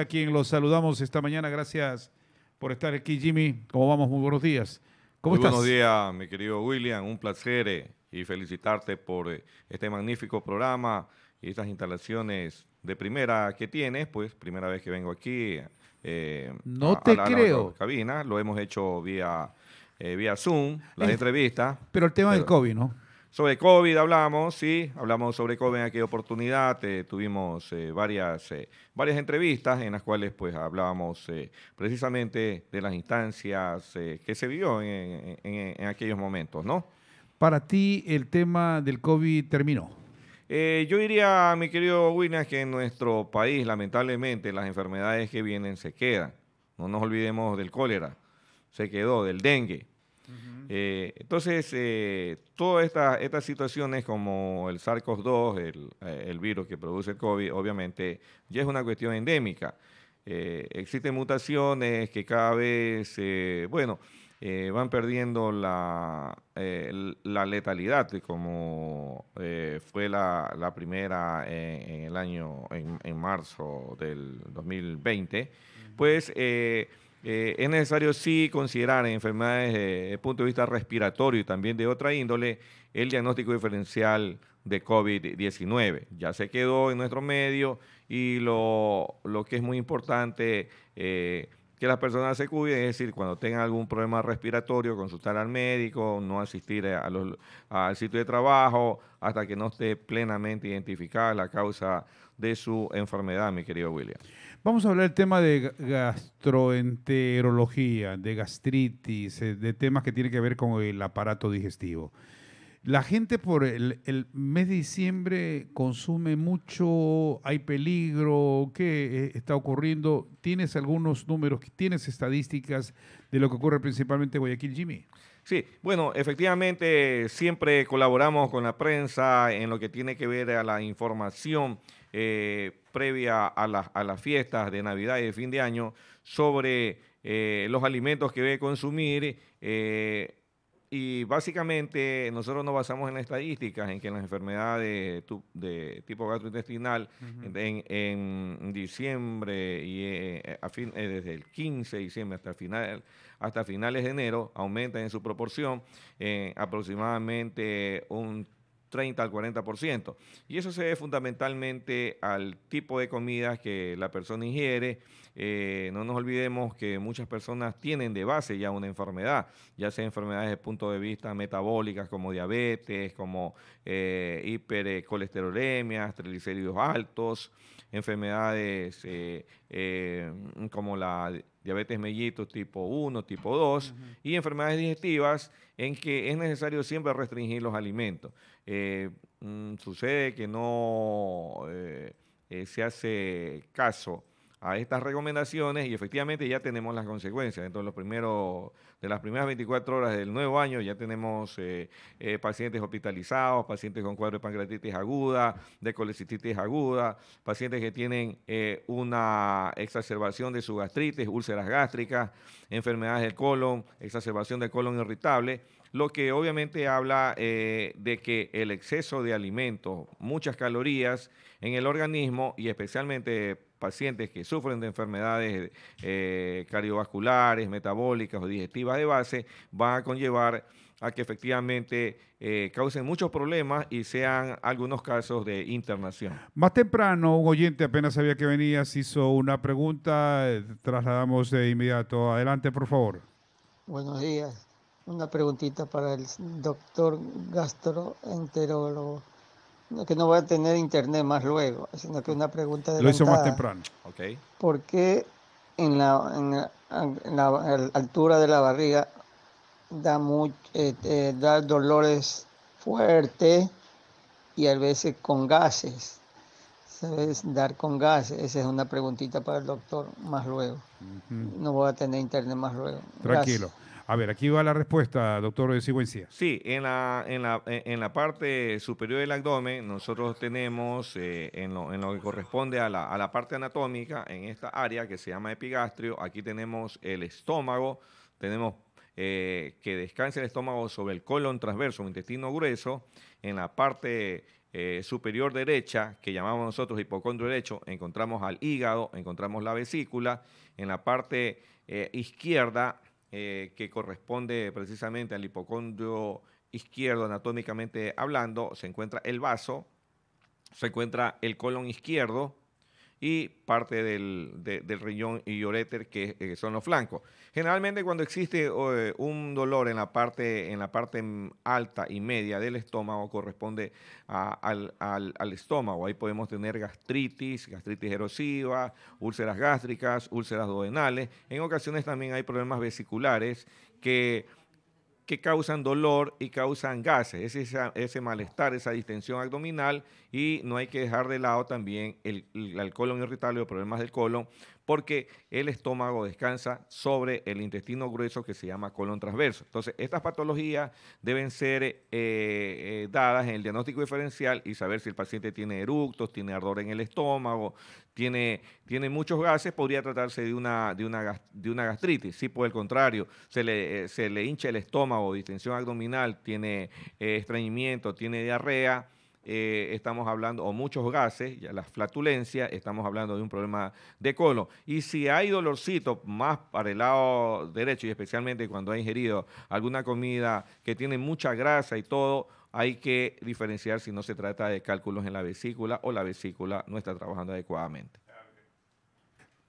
a quien los saludamos esta mañana. Gracias por estar aquí, Jimmy. ¿Cómo vamos? Muy buenos días. ¿Cómo Buenos días, mi querido William. Un placer eh, y felicitarte por eh, este magnífico programa y estas instalaciones de primera que tienes. Pues, primera vez que vengo aquí. Eh, no a, te la, creo. cabina, lo hemos hecho vía, vía Zoom, la entrevista. Pero el tema del COVID, ¿no? Sobre COVID hablamos, sí, hablamos sobre COVID en aquella oportunidad, eh, tuvimos eh, varias, eh, varias entrevistas en las cuales pues hablábamos precisamente de las instancias que se vio en, aquellos momentos, ¿no? Para ti el tema del COVID terminó. yo diría, mi querido Winas, que en nuestro país lamentablemente las enfermedades que vienen se quedan. No nos olvidemos del cólera, se quedó, del dengue, eh, entonces, eh, todas estas, situaciones como el SARS-CoV-2, eh, el, virus que produce el COVID, obviamente ya es una cuestión endémica. existen mutaciones que cada vez, bueno, van perdiendo la, la letalidad, como fue la, primera en, el año, en, marzo del 2020. Pues eh, es necesario sí considerar en enfermedades eh, desde el punto de vista respiratorio y también de otra índole el diagnóstico diferencial de COVID-19. Ya se quedó en nuestro medio y lo, que es muy importante, eh, que las personas se cuiden, es decir, cuando tengan algún problema respiratorio, consultar al médico, no asistir al sitio de trabajo hasta que no esté plenamente identificada la causa de su enfermedad, mi querido William. Vamos a hablar del tema de gastroenterología, de gastritis, eh, de temas que tienen que ver con el aparato digestivo. La gente por el, mes de diciembre consume mucho, hay peligro, ¿qué eh, está ocurriendo? ¿Tienes algunos números, tienes estadísticas de lo que ocurre principalmente en Guayaquil, Jimmy? Sí, bueno, efectivamente siempre colaboramos con la prensa en lo que tiene que ver a la información eh, previa a, las fiestas de Navidad y de fin de año sobre eh, los alimentos que debe consumir, y básicamente nosotros nos basamos en estadísticas, en que las enfermedades de, tipo gastrointestinal, en, diciembre y eh, eh, eh, desde el 15 de diciembre hasta, final, hasta finales de enero, aumentan en su proporción aproximadamente un 30 al 40%. Y eso se debe fundamentalmente al tipo de comidas que la persona ingiere. Eh, no nos olvidemos que muchas personas tienen de base ya una enfermedad, ya sea enfermedades desde el punto de vista metabólicas como diabetes, como eh, hipercolesterolemias, triglicéridos altos, enfermedades eh, eh, como la diabetes mellitus tipo 1, tipo 2 y enfermedades digestivas en que es necesario siempre restringir los alimentos. Eh, mm, sucede que no eh, eh, se hace caso a estas recomendaciones y efectivamente ya tenemos las consecuencias. Entonces, los primeros, de las primeras 24 horas del nuevo año ya tenemos eh, eh, pacientes hospitalizados, pacientes con cuadro de pancreatitis aguda, de colecistitis aguda, pacientes que tienen eh, una exacerbación de su gastritis, úlceras gástricas, enfermedades del colon, exacerbación del colon irritable lo que obviamente habla de que el exceso de alimentos, muchas calorías en el organismo y especialmente pacientes que sufren de enfermedades eh, cardiovasculares, metabólicas o digestivas de base, van a conllevar a que efectivamente eh, causen muchos problemas y sean algunos casos de internación. Más temprano, un oyente apenas sabía que venía, se hizo una pregunta, eh, trasladamos de inmediato. Adelante, por favor. Buenos días. Una preguntita para el doctor gastroenterólogo. No, que no voy a tener internet más luego, sino que una pregunta de... Lo hizo más temprano, ok. ¿Por en la, en la, altura de la barriga da, eh, eh, dolores fuertes y a veces con gases? ¿Sabes? Dar con gases. Esa es una preguntita para el doctor más luego. No voy a tener internet más luego. Tranquilo. A ver, aquí va la respuesta, doctor de Sigüencia. Sí, en la, en, la, en la parte superior del abdomen nosotros tenemos, eh, en, lo, que corresponde a la, a la parte anatómica, en esta área que se llama epigastrio, aquí tenemos el estómago, tenemos eh, que descansa el estómago sobre el colon transverso, un intestino grueso, en la parte eh, superior derecha, que llamamos nosotros hipocondrio derecho, encontramos al hígado, encontramos la vesícula, en la parte izquierda eh, que corresponde precisamente al hipocondrio izquierdo anatómicamente hablando, se encuentra el vaso, se encuentra el colon izquierdo, y parte del, riñón y ureter que eh, son los flancos. Generalmente cuando existe eh, un dolor en la, parte, en la parte mm, alta y media del estómago corresponde al, estómago. Ahí podemos tener gastritis, gastritis erosiva, úlceras gástricas, úlceras duodenales. En ocasiones también hay problemas vesiculares que que causan dolor y causan gases, ese, ese malestar, esa distensión abdominal y no hay que dejar de lado también el, colon irritable o problemas del colon porque el estómago descansa sobre el intestino grueso que se llama colon transverso. Entonces, estas patologías deben ser eh, eh, dadas en el diagnóstico diferencial y saber si el paciente tiene eructos, tiene ardor en el estómago, tiene, muchos gases, podría tratarse de una, de una, de una gastritis. Si por el contrario se le, eh, se le hincha el estómago, distensión abdominal, tiene eh, estreñimiento, tiene diarrea, eh, estamos hablando, o muchos gases, ya flatulencia, estamos hablando de un problema de colon. Y si hay dolorcito más para el lado derecho, y especialmente cuando ha ingerido alguna comida que tiene mucha grasa y todo, hay que diferenciar si no se trata de cálculos en la vesícula o la vesícula no está trabajando adecuadamente.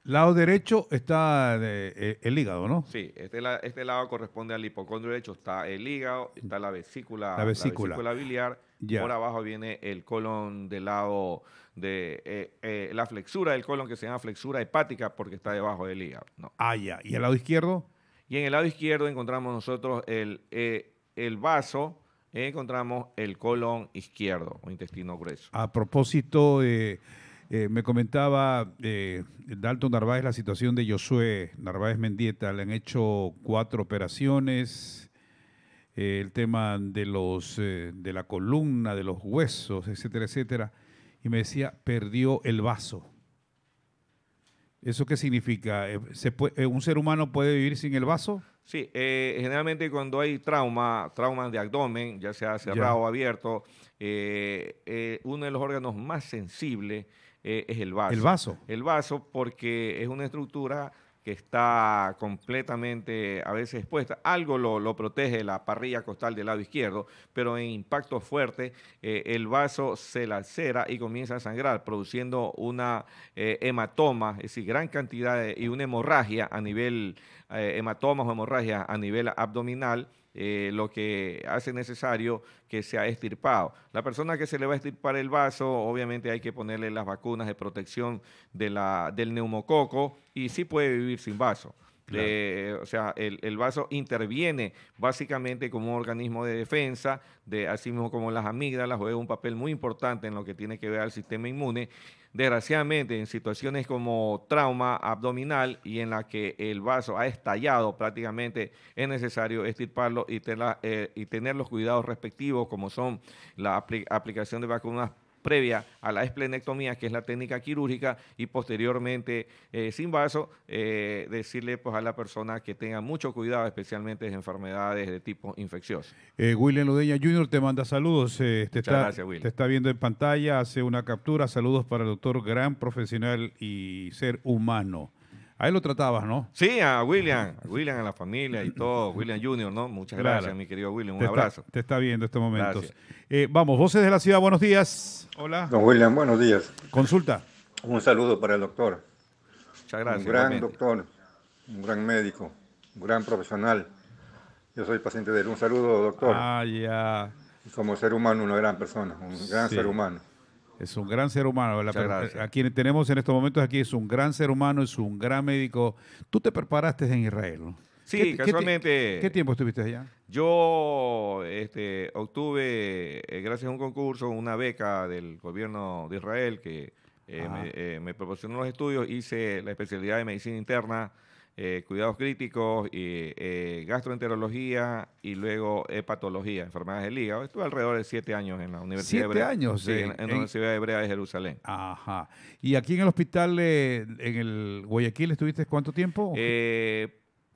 Lado derecho está de, eh, el hígado, ¿no? Sí, este, este, lado corresponde al hipocondrio derecho. Está el hígado, está la vesícula, la vesícula, biliar. y Por abajo viene el colon del lado de eh, eh, la flexura del colon que se llama flexura hepática porque está debajo del hígado. No. Ah, ya. ¿Y el lado izquierdo? Y en el lado izquierdo encontramos nosotros el, el vaso encontramos el colon izquierdo o intestino grueso. A propósito, eh, eh, me comentaba eh, Dalton Narváez la situación de Josué Narváez Mendieta. Le han hecho cuatro operaciones. el tema de, los, de la columna, de los huesos, etcétera, etcétera. Y me decía, perdió el vaso. ¿Eso qué significa? Eh, eh, ¿Un ser humano puede vivir sin el vaso? Sí, eh, generalmente cuando hay trauma, traumas de abdomen, ya sea cerrado o abierto, uno de los órganos más sensibles es el vaso. El vaso. El vaso porque es una estructura que está completamente a veces expuesta. Algo lo, protege la parrilla costal del lado izquierdo, pero en impacto fuerte eh, el vaso se lacera y comienza a sangrar, produciendo una eh, hematoma, es decir, gran cantidad y una hemorragia a nivel, eh, o hemorragia a nivel abdominal eh, lo que hace necesario que sea estirpado. La persona que se le va a estirpar el vaso, obviamente hay que ponerle las vacunas de protección de del neumococo y sí puede vivir sin vaso o sea, el, vaso interviene básicamente como un organismo de defensa, de, así mismo como las amígdalas, juega un papel muy importante en lo que tiene que ver al sistema inmune. Desgraciadamente, en situaciones como trauma abdominal y en la que el vaso ha estallado prácticamente, es necesario extirparlo y, eh, tener, los cuidados respectivos, como son la aplicación de vacunas previa a la esplenectomía, que es la técnica quirúrgica, y posteriormente eh, sin vaso, eh, decirle pues, a la persona que tenga mucho cuidado, especialmente de enfermedades de tipo infeccioso. Eh, William Ludeña Jr. te manda saludos, eh, te, Muchas está, gracias, te está viendo en pantalla, hace una captura, saludos para el doctor, gran profesional y ser humano. Ahí lo tratabas, ¿no? Sí, a William, a William, a la familia y todo, William Junior, ¿no? Muchas gracias, mi querido William, un abrazo. te está viendo estos momentos. Eh, vamos, voces de la ciudad, buenos días. Hola. Don William, buenos días. Consulta. Un saludo para el doctor. Muchas gracias. Un gran doctor, un gran médico, un gran profesional. Yo soy paciente de él. Un saludo, doctor. Ah, ya. Como ser humano, una gran persona, un gran ser humano. Es un gran ser humano. La, a quien tenemos en estos momentos aquí es un gran ser humano, es un gran médico. Tú te preparaste en Israel, Sí, casualmente. ¿qué, tiempo estuviste allá? Yo este, obtuve, eh, gracias a un concurso, una beca del gobierno de Israel que eh, eh, me, proporcionó los estudios. Hice la especialidad de medicina interna eh, cuidados críticos, y, eh, gastroenterología y luego hepatología, enfermedades del hígado. Estuve alrededor de siete años en la Universidad de Hebrea. años? en, la eh, Universidad Hebrea de Jerusalén. Ajá. ¿Y aquí en el hospital, en el Guayaquil, estuviste cuánto tiempo?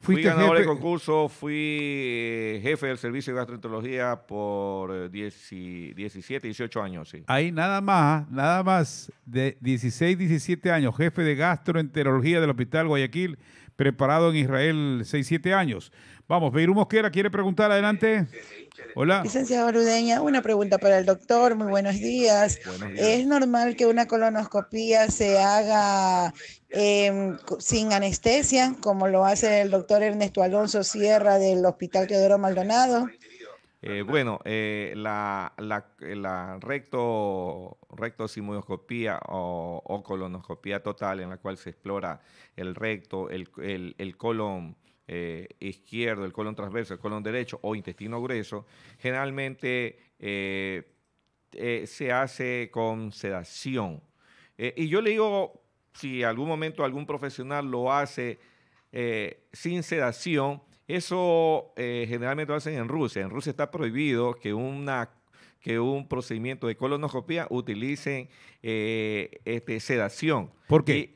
fui ganador de concurso, fui jefe del servicio de gastroenterología por 17, 18 años. Sí. Ahí nada más, nada más de 16, 17 años, jefe de gastroenterología del hospital Guayaquil preparado en Israel 6-7 años. Vamos, Beiru Mosquera quiere preguntar, adelante. Hola. Licenciado Arudeña, una pregunta para el doctor, muy buenos días. ¿Es normal que una colonoscopía se haga em, sin anestesia, como lo hace el doctor Ernesto Alonso Sierra del Hospital Teodoro Maldonado? Eh, bueno, eh, eh, la, recto, o, colonoscopía total, en la cual se explora el recto, el, colon izquierdo, el colon transverso, el colon derecho o intestino grueso, generalmente se hace con sedación. y yo le digo, si algún momento algún profesional lo hace sin sedación, eso eh, generalmente lo hacen en Rusia. En Rusia está prohibido que una que un procedimiento de colonoscopía utilice eh, este, sedación. ¿Por qué?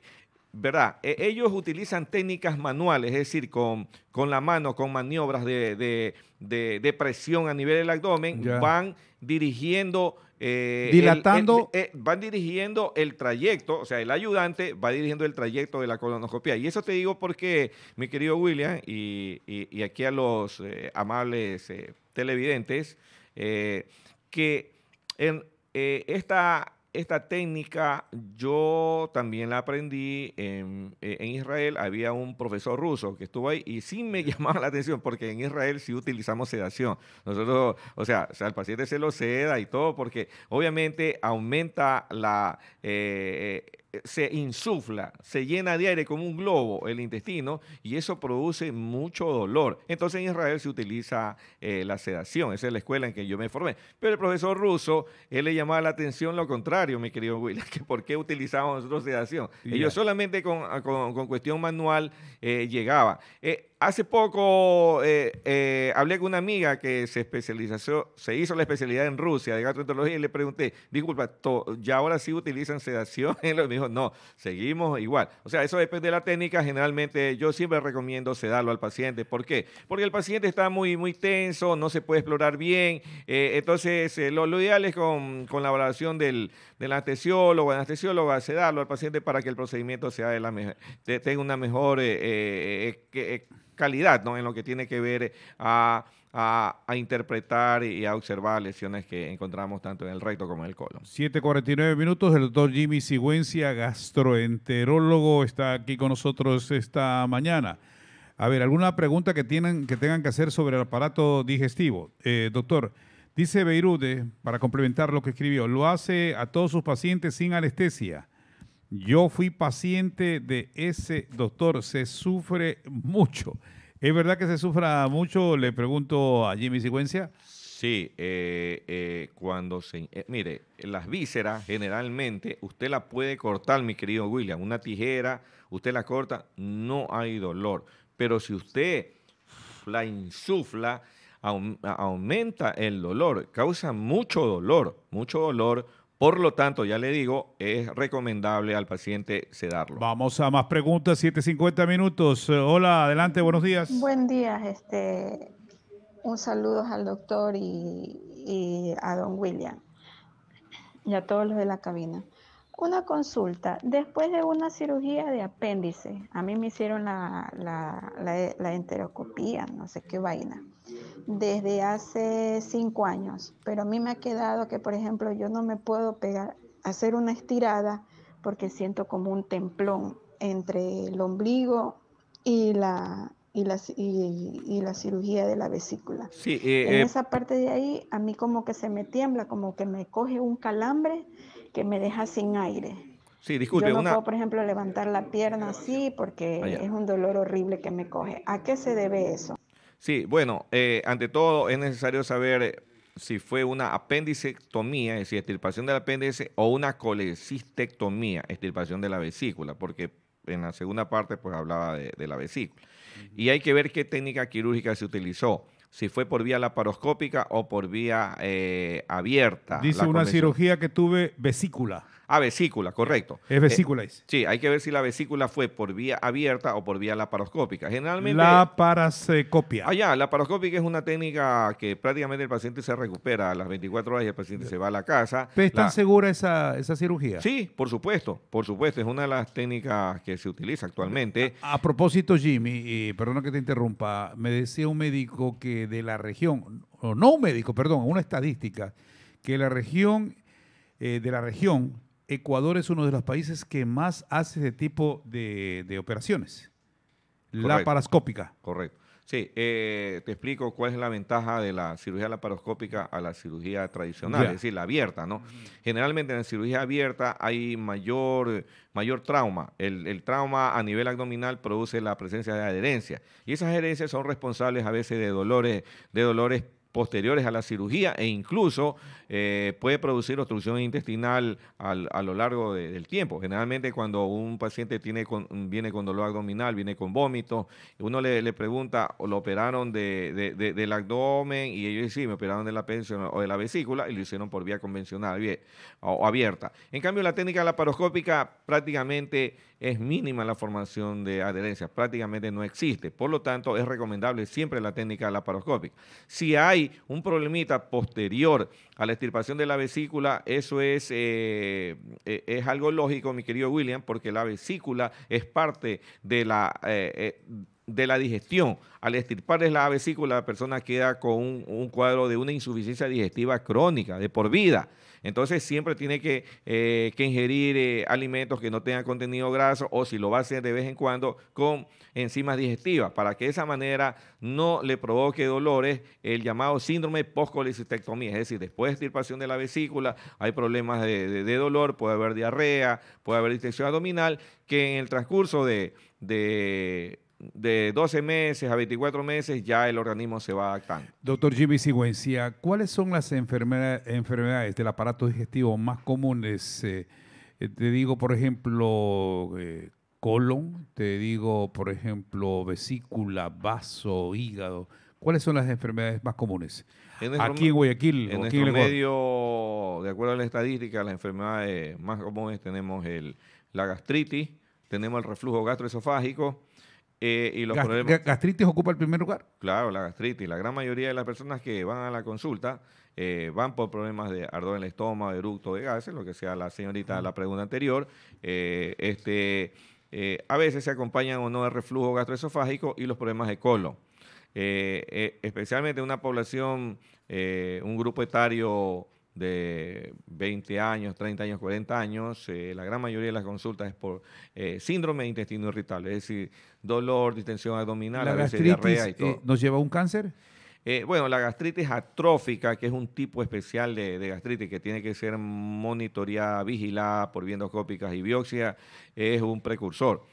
¿Verdad? E, ellos utilizan técnicas manuales, es decir, con, con la mano, con maniobras de, de, presión a nivel del abdomen, van dirigiendo eh, Dilatando. Eh, van dirigiendo el trayecto, o sea, el ayudante va dirigiendo el trayecto de la colonoscopia. Y eso te digo porque, mi querido William, y, aquí a los eh, amables televidentes, que en, esta esta técnica yo también la aprendí e, en, Israel. Había un profesor ruso que estuvo ahí y sí me llamaba la atención porque en Israel sí utilizamos sedación. Nosotros, o sea, al paciente se lo seda y todo porque obviamente aumenta la... Eh, eh, se insufla, se llena de aire como un globo el intestino y eso produce mucho dolor. Entonces en Israel se utiliza eh, la sedación, esa es la escuela en que yo me formé. Pero el profesor ruso, él le llamaba la atención lo contrario, mi querido Will, que por qué utilizábamos nosotros sedación. y Ellos solamente con, ah, cuestión manual eh, llegaba. Eh, hace poco hablé con una amiga que se especializó, se hizo la especialidad en Rusia de gastroenterología y le pregunté, disculpa, ¿ya ahora sí utilizan sedación? en los no, seguimos igual. O sea, eso depende de la técnica. Generalmente yo siempre recomiendo sedarlo al paciente. ¿Por qué? Porque el paciente está muy, muy tenso, no se puede explorar bien. Eh, entonces, eh, lo, ideal es con, con la valoración del, del anestesiólogo, anestesióloga, sedarlo al paciente para que el procedimiento sea de tenga una mejor eh, calidad ¿no? en lo que tiene que ver a a, interpretar y a observar lesiones que encontramos tanto en el recto como en el colon. 7.49 minutos, el doctor Jimmy Sigüencia, gastroenterólogo, está aquí con nosotros esta mañana. A ver, ¿alguna pregunta que, tienen, que tengan que hacer sobre el aparato digestivo? Eh, doctor, dice Beirude, para complementar lo que escribió, lo hace a todos sus pacientes sin anestesia. Yo fui paciente de ese doctor, se sufre mucho. ¿Es verdad que se sufra mucho? Le pregunto a Jimmy Sigüencia. Sí, eh, eh, cuando se... Eh, mire, las vísceras generalmente usted la puede cortar, mi querido William, una tijera, usted la corta, no hay dolor. Pero si usted la insufla, aumenta el dolor, causa mucho dolor, mucho dolor, por lo tanto, ya le digo, es recomendable al paciente sedarlo. Vamos a más preguntas, 7.50 minutos. Eh, hola, adelante, buenos días. Buen día, este, un saludo al doctor y, a don William y a todos los de la cabina. Una consulta, después de una cirugía de apéndice, a mí me hicieron la, la, no sé qué vaina desde hace cinco años, pero a mí me ha quedado que, por ejemplo, yo no me puedo pegar, hacer una estirada porque siento como un templón entre el ombligo y la, y la, cirugía de la vesícula. Sí, en eh, eh, esa parte de ahí, a mí como que se me tiembla, como que me coge un calambre que me deja sin aire. Sí, disculpe. Yo no puedo, por ejemplo, levantar la pierna así porque ah, es un dolor horrible que me coge. ¿A qué se debe eso? Sí, bueno, eh, ante todo es necesario saber si fue una apendicectomía, es decir, extirpación del apéndice, o una colecistectomía, extirpación de la vesícula, porque en la segunda parte pues hablaba de, la vesícula. Y hay que ver qué técnica quirúrgica se utilizó si fue por vía laparoscópica o por vía eh, abierta. Dice una cirugía que tuve vesícula. Ah, vesícula, correcto. Es eh, vesícula. sí, hay que ver si la vesícula fue por vía abierta o por vía laparoscópica. Generalmente. Laparoscopia. Ah, ya, La laparoscópica es una técnica que prácticamente el paciente se recupera a las 24 horas y el paciente se va a la casa. ¿Pero están segura esa, esa cirugía? Sí, por supuesto, por supuesto. Es una de las técnicas que se utiliza actualmente. A, propósito, Jimmy, y perdona que te interrumpa, me decía un médico que eh, de la región, o no un médico, perdón, una estadística, que la región, eh, de la región, Ecuador es uno de los países que más hace este tipo de, de operaciones. La parascópica. Correcto. Sí, eh, te explico cuál es la ventaja de la cirugía laparoscópica a la cirugía tradicional, es decir, la abierta, ¿no? Generalmente en la cirugía abierta hay mayor, mayor trauma. El, el, trauma a nivel abdominal produce la presencia de adherencia. Y esas adherencias son responsables a veces de dolores, de dolores posteriores a la cirugía e incluso eh, puede producir obstrucción intestinal a lo largo del tiempo. Generalmente cuando un paciente tiene viene con dolor abdominal, viene con vómitos, uno le, pregunta, ¿o lo operaron de, del abdomen? Y ellos dicen, sí, me operaron de la pensión o de la vesícula y lo hicieron por vía convencional o abierta. En cambio, la técnica laparoscópica prácticamente es mínima la formación de adherencias, prácticamente no existe. Por lo tanto, es recomendable siempre la técnica laparoscópica. Si hay un problemita posterior a la extirpación de la vesícula, eso es, eh, eh, es algo lógico, mi querido William, porque la vesícula es parte de la... Eh, de la digestión. Al es la vesícula, la persona queda con un, cuadro de una insuficiencia digestiva crónica, de por vida. Entonces siempre tiene que, eh, que ingerir eh, alimentos que no tengan contenido graso o si lo va a hacer de vez en cuando con enzimas digestivas para que de esa manera no le provoque dolores el llamado síndrome postcolistectomía, Es decir, después de estirpación de la vesícula hay problemas de, de, dolor, puede haber diarrea, puede haber distensión abdominal, que en el transcurso de de 12 meses a 24 meses ya el organismo se va adaptando. Doctor Jimmy Sigüencia, ¿cuáles son las enfermedades del aparato digestivo más comunes? Eh, eh, te digo, por ejemplo, eh, colon, te digo, por ejemplo, vesícula, vaso, hígado. ¿Cuáles son las enfermedades más comunes? aquí en Guayaquil. En nuestro medio, de acuerdo a la estadística las enfermedades más comunes tenemos la gastritis, tenemos el reflujo gastroesofágico, eh, y los ¿Gastritis ocupa el primer lugar? Claro, la gastritis. La gran mayoría de las personas que van a la consulta eh, van por problemas de ardor en el estómago, eructo de gases, lo que sea la señorita de la pregunta anterior. Eh, este, eh, a veces se acompañan o no de reflujo gastroesofágico y los problemas de colon. especialmente una población, un grupo etario de 20 años, 30 años, 40 años, eh, la gran mayoría de las consultas es por eh, síndrome de intestino irritable, es decir, dolor, distensión abdominal, a veces diarrea y eh, todo. ¿Nos lleva a un cáncer? bueno, la gastritis atrófica, que es un tipo especial de, gastritis que tiene que ser monitoreada, vigilada por viendoscópicas y biopsia, es un precursor.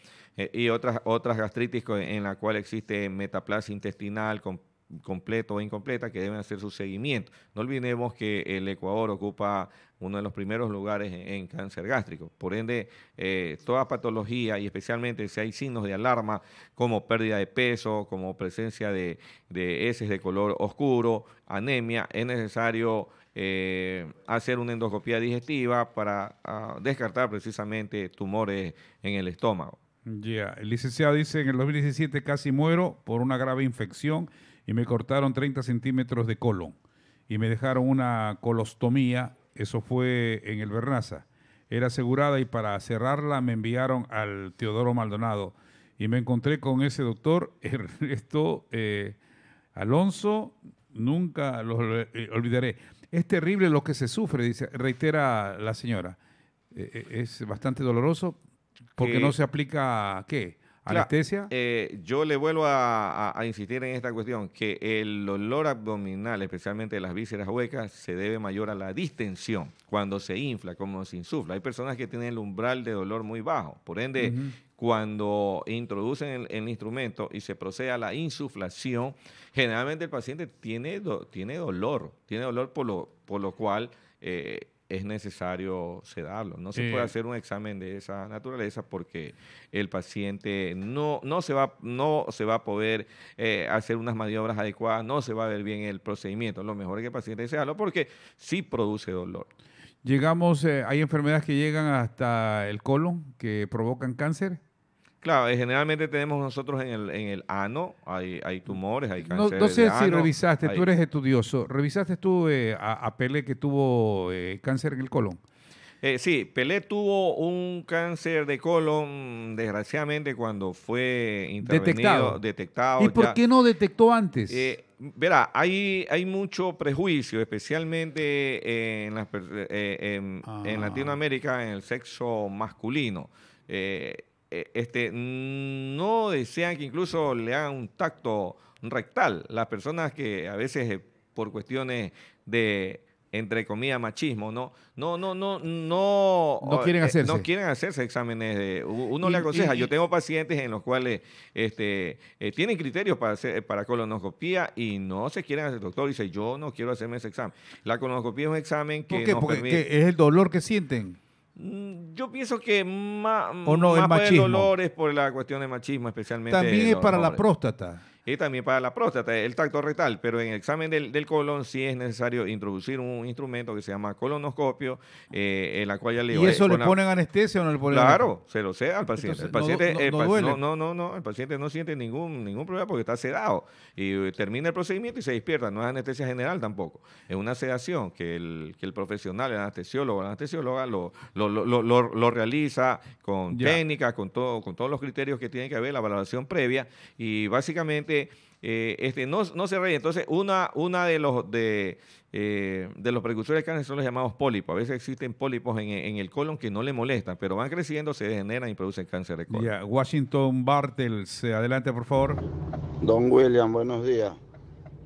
y otras, otras gastritis en la cual existe metaplasia intestinal con completo o incompleta que deben hacer su seguimiento. No olvidemos que el Ecuador ocupa uno de los primeros lugares en, cáncer gástrico. Por ende, eh, toda patología y especialmente si hay signos de alarma como pérdida de peso, como presencia de, heces de color oscuro, anemia, es necesario eh, hacer una endoscopía digestiva para ah, descartar precisamente tumores en el estómago. Ya, el licenciado dice, en el 2017 casi muero por una grave infección y me cortaron 30 centímetros de colon y me dejaron una colostomía, eso fue en el Bernaza. Era asegurada y para cerrarla me enviaron al Teodoro Maldonado y me encontré con ese doctor esto eh, Alonso, nunca lo eh, eh, olvidaré. Es terrible lo que se sufre, dice, reitera la señora. es bastante doloroso porque no se aplica qué? ¿Anestesia? Eh, yo le vuelvo a, insistir en esta cuestión, que el dolor abdominal, especialmente de las vísceras huecas, se debe mayor a la distensión, cuando se infla, como se insufla. Hay personas que tienen el umbral de dolor muy bajo, por ende, cuando introducen el, instrumento y se procede a la insuflación, generalmente el paciente tiene, tiene dolor, tiene dolor por lo, por lo cual... Eh, es necesario sedarlo. No se puede hacer un examen de esa naturaleza porque el paciente no, no, se, va, no se va a poder eh, hacer unas maniobras adecuadas, no se va a ver bien el procedimiento. Lo mejor es que el paciente lo porque sí produce dolor. Llegamos, eh, hay enfermedades que llegan hasta el colon que provocan cáncer. Claro, eh, generalmente tenemos nosotros en el, en el ano, hay, tumores, hay cáncer. No, no sé si revisaste, tú eres estudioso, ¿revisaste tú eh, a, Pelé que tuvo eh, cáncer en el colon? Eh, sí, Pelé tuvo un cáncer de colon, desgraciadamente, cuando fue intervenido, detectado. detectado ¿Y por qué no detectó antes? verá, hay, hay mucho prejuicio, especialmente en, las, en, ah. Latinoamérica, en el sexo masculino. Eh, este, mm, no desean que incluso le hagan un tacto rectal. Las personas que a veces eh, por cuestiones de entre comillas machismo, no, no, no, no, no, no quieren eh, hacerse, no quieren hacerse exámenes uno le aconseja, yo tengo pacientes en los cuales, este, tienen criterios para hacer, para colonoscopía y no se quieren hacer, el doctor dice, yo no quiero hacerme ese examen. La colonoscopía es un examen que ¿Por qué? Porque que es el dolor que sienten. Mm, yo pienso que más, dolores por la cuestión de machismo, especialmente. También es para la próstata y también para la próstata, el tacto retal pero en el examen del, del colon sí es necesario introducir un instrumento que se llama colonoscopio, eh, en la cual ya le ¿Y eso le ponen anestesia o no le ponen Claro, se lo sea al paciente. el paciente no, no, no, no, el paciente no siente ningún, ningún problema porque está sedado y eh, termina el procedimiento y se despierta, no es anestesia general tampoco, es una sedación que el, que el profesional, el anestesiólogo, la anestesióloga lo, lo, lo, lo realiza con técnicas, con, todo, con todos los criterios que tiene que haber, la valoración previa y básicamente este, eh, este, no, no, se reía. Entonces, una, una de los de, eh, de los precursores de cáncer son los llamados pólipos. A veces existen pólipos en, en, el colon que no le molestan, pero van creciendo, se degeneran y producen cáncer de colon. Washington Bartels, adelante por favor. Don William, buenos días.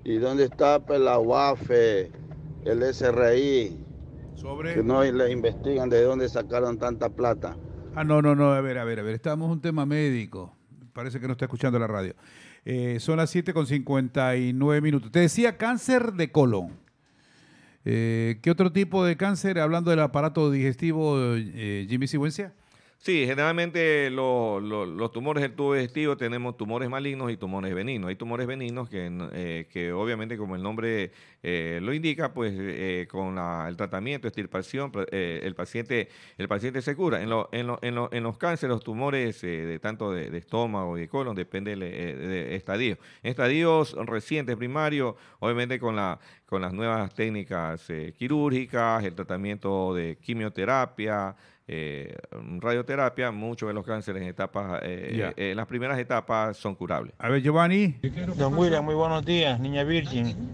¿Y dónde está la UAFE, el SRI? Sobre... Que no le investigan de dónde sacaron tanta plata. Ah, no, no, no, a ver, a ver, a ver. Estamos en un tema médico. Parece que no está escuchando la radio. Eh, son las 7 con 59 minutos. Te decía cáncer de colon. Eh, ¿Qué otro tipo de cáncer? Hablando del aparato digestivo, eh, Jimmy Sigüencia. Sí, generalmente los tumores del tubo digestivo tenemos tumores malignos y tumores benignos. Hay tumores benignos que, eh, que obviamente, como el nombre eh, lo indica, pues eh, con el tratamiento, extirpación, el, paciente, el paciente se cura. En, en, en, los cánceres, los tumores de tanto de, estómago y de colon, depende de estadio. estadios recientes, primarios, obviamente con, la, con las nuevas técnicas quirúrgicas, el tratamiento de quimioterapia, eh, radioterapia, muchos de los cánceres en etapas, en eh, eh, las primeras etapas son curables. A ver, Giovanni. Don William, muy buenos días, niña virgen.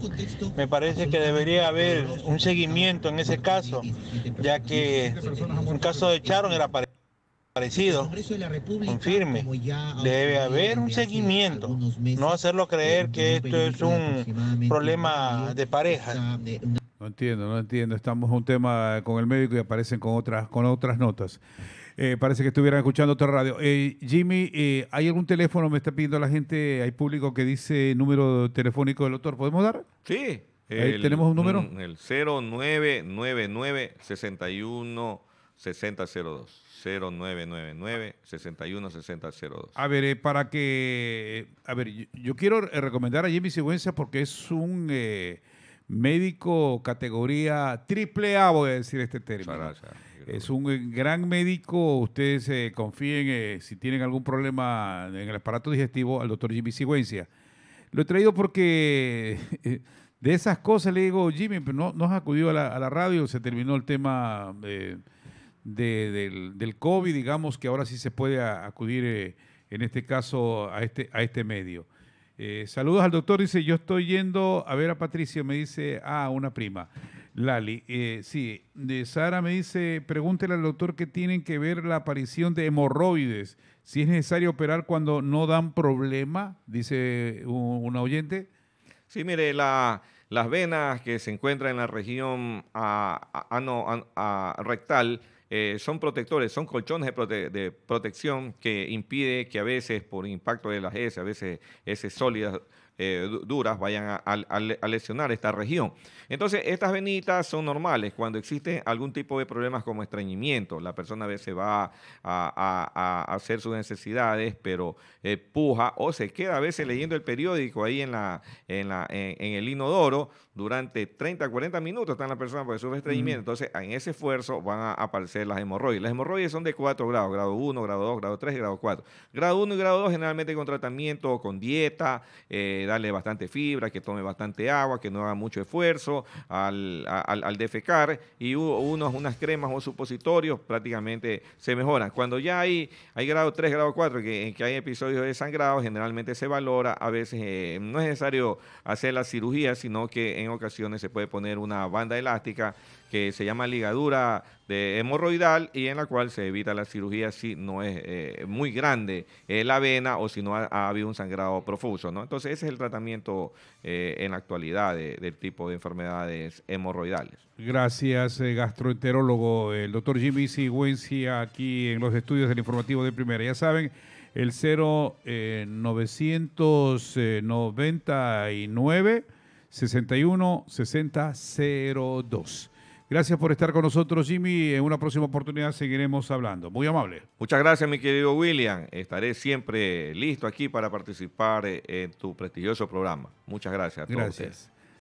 Me parece que debería haber un seguimiento en ese caso, ya que un caso de Charon era parecido parecido, confirme, debe haber un seguimiento, no hacerlo creer que esto es un problema de pareja. No entiendo, no entiendo. Estamos un tema con el médico y aparecen con otras, con otras notas. Eh, parece que estuvieran escuchando otra radio. Eh, Jimmy, eh, ¿hay algún teléfono? Me está pidiendo la gente, hay público que dice número telefónico del doctor. ¿Podemos dar? Sí. ¿Tenemos un número? Mm, el 0999 61 0999-616002. A ver, para que. a ver, yo, quiero recomendar a Jimmy Sigüenza porque es un médico categoría triple A, voy a decir este término. es un gran médico, ustedes eh, confíen eh, si tienen algún problema en el aparato digestivo al doctor Jimmy Sigüencia. Lo he traído porque eh, de esas cosas le digo, Jimmy, no, no has acudido a la, radio, se terminó el tema del, del, COVID, digamos que ahora sí se puede acudir en este caso a este, a este medio. Eh, saludos al doctor, dice, yo estoy yendo a ver a Patricio, me dice, ah, una prima. Lali, eh, sí, de eh, Sara me dice, pregúntele al doctor qué tienen que ver la aparición de hemorroides, si es necesario operar cuando no dan problema, dice un, oyente. Sí, mire, las venas que se encuentran en la región ah, ah, ah, rectal, eh, son protectores, son colchones de, protección que impide que a veces por impacto de las S, a veces ese sólidas eh, duras vayan a, lesionar esta región. Entonces, estas venitas son normales cuando existe algún tipo de problemas como estreñimiento. La persona a veces va a, hacer sus necesidades, pero eh, puja o se queda a veces leyendo el periódico ahí en, la, en, la, en, el inodoro durante 30, 40 minutos. Está la persona porque sufre estreñimiento. Entonces, en ese esfuerzo van a aparecer las hemorroides. Las hemorroides son de 4 grados, grado 1, grado 2, grado 3, grado 4. Grado 1 y grado 2 generalmente con tratamiento, con dieta, eh, darle bastante fibra, que tome bastante agua, que no haga mucho esfuerzo al, defecar y unos, unas cremas o supositorios prácticamente se mejoran. Cuando ya hay, hay grado 3, grado 4, que, en que hay episodios de sangrado, generalmente se valora, a veces eh, no es necesario hacer la cirugía, sino que en ocasiones se puede poner una banda elástica que se llama ligadura de hemorroidal y en la cual se evita la cirugía si no es eh, muy grande eh, la vena o si no ha, habido un sangrado profuso. ¿no? Entonces ese es el tratamiento eh, en la actualidad del tipo de enfermedades hemorroidales. Gracias, gastroenterólogo, el doctor Jimmy Sigüencia, aquí en los estudios del informativo de primera. Ya saben, el 0999 61 60 Gracias por estar con nosotros, Jimmy. En una próxima oportunidad seguiremos hablando. Muy amable. Muchas gracias, mi querido William. Estaré siempre listo aquí para participar eh, en tu prestigioso programa. Muchas gracias. A todos gracias.